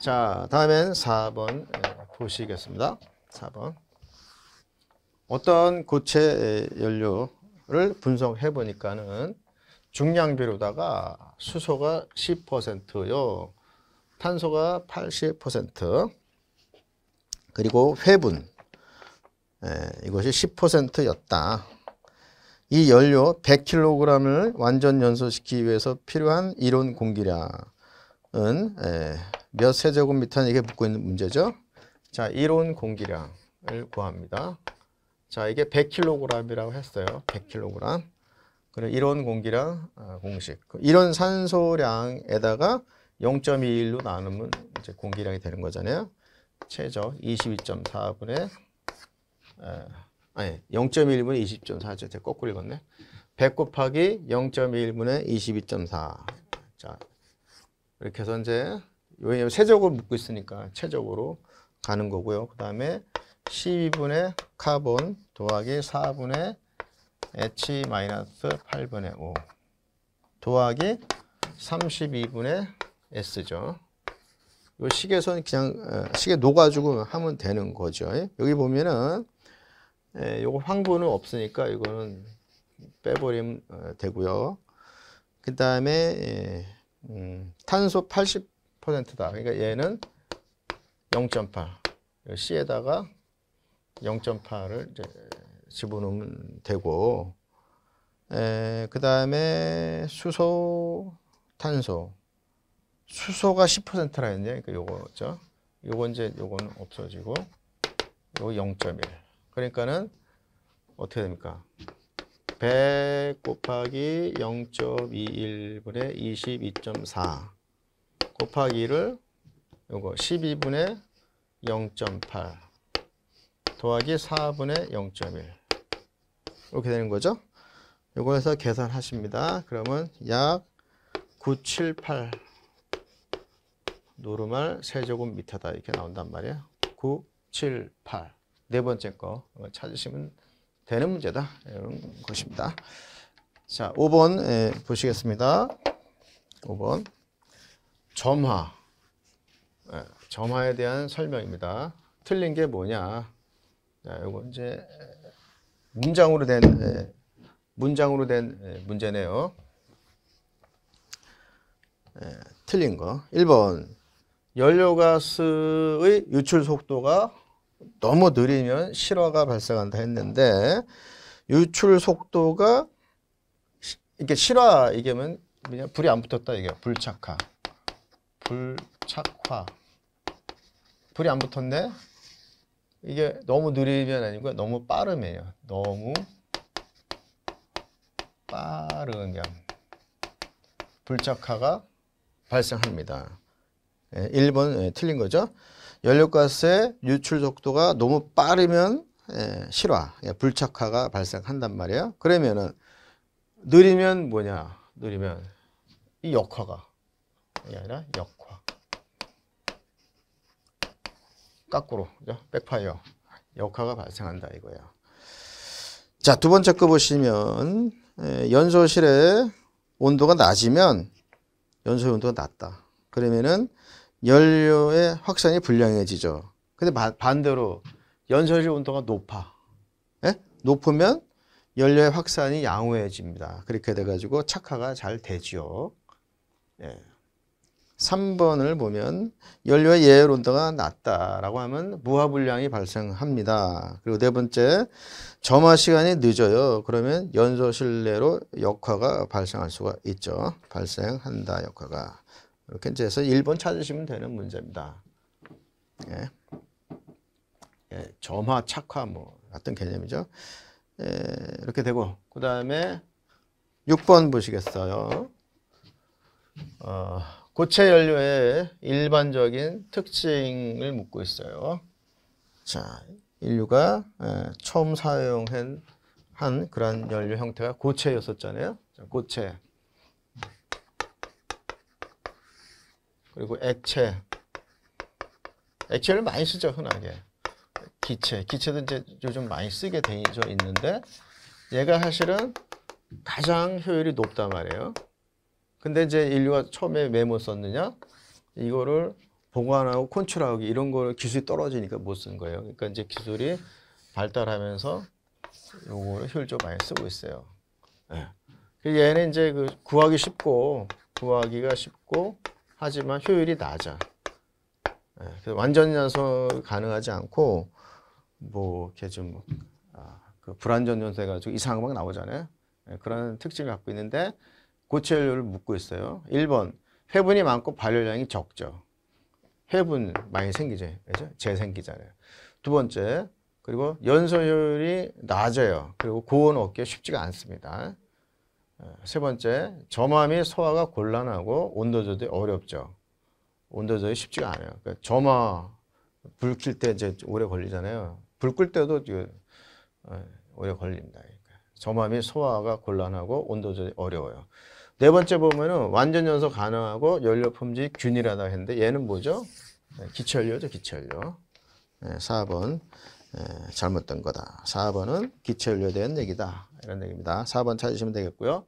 자, 다음엔 4번 예, 보시겠습니다. 4번. 어떤 고체 연료를 분석해 보니까는 중량비로다가 수소가 10%요. 탄소가 80%. 그리고 회분. 에, 예, 이것이 10%였다. 이 연료 100kg을 완전 연소시키기 위해서 필요한 이론 공기량은 에, 예, 몇 세제곱미터는 이게 묻고 있는 문제죠. 자, 이론 공기량을 구합니다. 자, 이게 100kg이라고 했어요. 100kg. 그리고 이론 공기량 아, 공식. 이론 산소량에다가 0.21로 나누면 이제 공기량이 되는 거잖아요. 최저 22.4분의 아니 0.1분의 20.4죠. 제가 거꾸로 읽었네. 100 곱하기 0.1분의 22.4. 자 이렇게 해서 이제 왜냐면 세적으로 묶고 있으니까 최적으로 가는 거고요. 그 다음에 12분의 카본 더하기 4분의 H-8분의 5 더하기 32분의 S죠. 이 식에서는 그냥 어, 식에 녹아주고 하면 되는 거죠. 여기 보면은 요거 황분은 없으니까 이거는 빼버리면 어, 되고요. 그 다음에 예, 음, 탄소 80 0다 그러니까 얘는 0.8. C에다가 0.8을 이제 집어넣으면 되고, 그 다음에 수소, 탄소. 수소가 10%라 했네. 그러니까 요거죠. 요건 이제 요건 없어지고, 요 0.1. 그러니까는 어떻게 됩니까? 100 곱하기 0.21분의 22.4. 곱하기를 요거 12분의 0.8 더하기 4분의 0.1 이렇게 되는 거죠. 요거에서 계산하십니다. 그러면 약 978 노르말 세제곱미터다 이렇게 나온단 말이에978 네 번째 거 찾으시면 되는 문제다 이런 것입니다. 자 5번 예, 보시겠습니다. 5번 점화. 예, 점화에 대한 설명입니다. 틀린 게 뭐냐. 자, 요거 이제 문장으로 된, 예, 문장으로 된 예, 문제네요. 틀린 거. 1번. 연료가스의 유출 속도가 너무 느리면 실화가 발생한다 했는데 유출 속도가 이게 실화 이게면 그냥 불이 안 붙었다 이게 불착화. 불착화. 불이 안 붙었네? 이게 너무 느리면 아니고 너무 빠름이에요. 너무 빠르면 불착화가 발생합니다. 1번 예, 예, 틀린 거죠. 연료가스의 유출 속도가 너무 빠르면 예, 실화, 불착화가 발생한단 말이에요. 그러면은 느리면 뭐냐? 느리면 이 역화가 아니라 역화 까꾸로 그죠? 백파이어 역화가 발생한다 이거예요 자두 번째 거 보시면 예, 연소실의 온도가 낮으면 연소의 온도가 낮다 그러면은 연료의 확산이 불량해지죠 근데 바, 반대로 연소실 온도가 높아 예? 높으면 연료의 확산이 양호해집니다 그렇게 돼가지고 착화가 잘 되죠 예. 3번을 보면 연료의 예열 온도가 낮다라고 하면 무화불량이 발생합니다. 그리고 네 번째, 점화 시간이 늦어요. 그러면 연소 실내로 역화가 발생할 수가 있죠. 발생한다, 역화가. 이렇게 이제 해서 1번 찾으시면 되는 문제입니다. 예. 예, 점화, 착화 뭐 같은 개념이죠. 예, 이렇게 되고 그 다음에 6번 보시겠어요. 어... 고체 연료의 일반적인 특징을 묻고 있어요. 자, 인류가 예, 처음 사용한 한 그런 연료 형태가 고체였었잖아요. 고체. 그리고 액체. 액체를 많이 쓰죠, 흔하게. 기체. 기체도 이제 요즘 많이 쓰게 되어 있는데 얘가 사실은 가장 효율이 높단 말이에요. 근데 이제 인류가 처음에 메모 썼느냐? 이거를 보관하고 컨트롤하기 이런 거를 기술이 떨어지니까 못 쓴 거예요. 그러니까 이제 기술이 발달하면서 요거를 효율적 많이 쓰고 있어요. 네. 얘는 이제 그 구하기 쉽고 구하기가 쉽고 하지만 효율이 낮아. 네. 그래서 완전 연속 가능하지 않고 뭐 이렇게 좀그 아, 불완전 연쇄 가지고 이상한 막 나오잖아요. 네. 그런 특징을 갖고 있는데 고체연료를 묻고 있어요. 1번 회분이 많고 발열량이 적죠. 회분 많이 생기죠. 그죠? 재생기잖아요. 두 번째 그리고 연소율이 낮아요. 그리고 고온 얻기 쉽지가 않습니다. 어, 세 번째, 점화 및 소화가 곤란하고 온도 조절이 어렵죠. 온도 조절이 쉽지가 않아요. 그러니까 점화, 불 킬때 이제 오래 걸리잖아요. 불 끌 때도 어, 오래 걸립니다. 점암이 소화가 곤란하고 온도 조절이 어려워요. 네 번째 보면은 완전 연소 가능하고 연료 품질 균일하다 했는데 얘는 뭐죠? 네, 기철료죠, 기철료. 네, 4번 잘못된 거다. 4번은 기철료에 대한 얘기다. 이런 얘기입니다. 4번 찾으시면 되겠고요.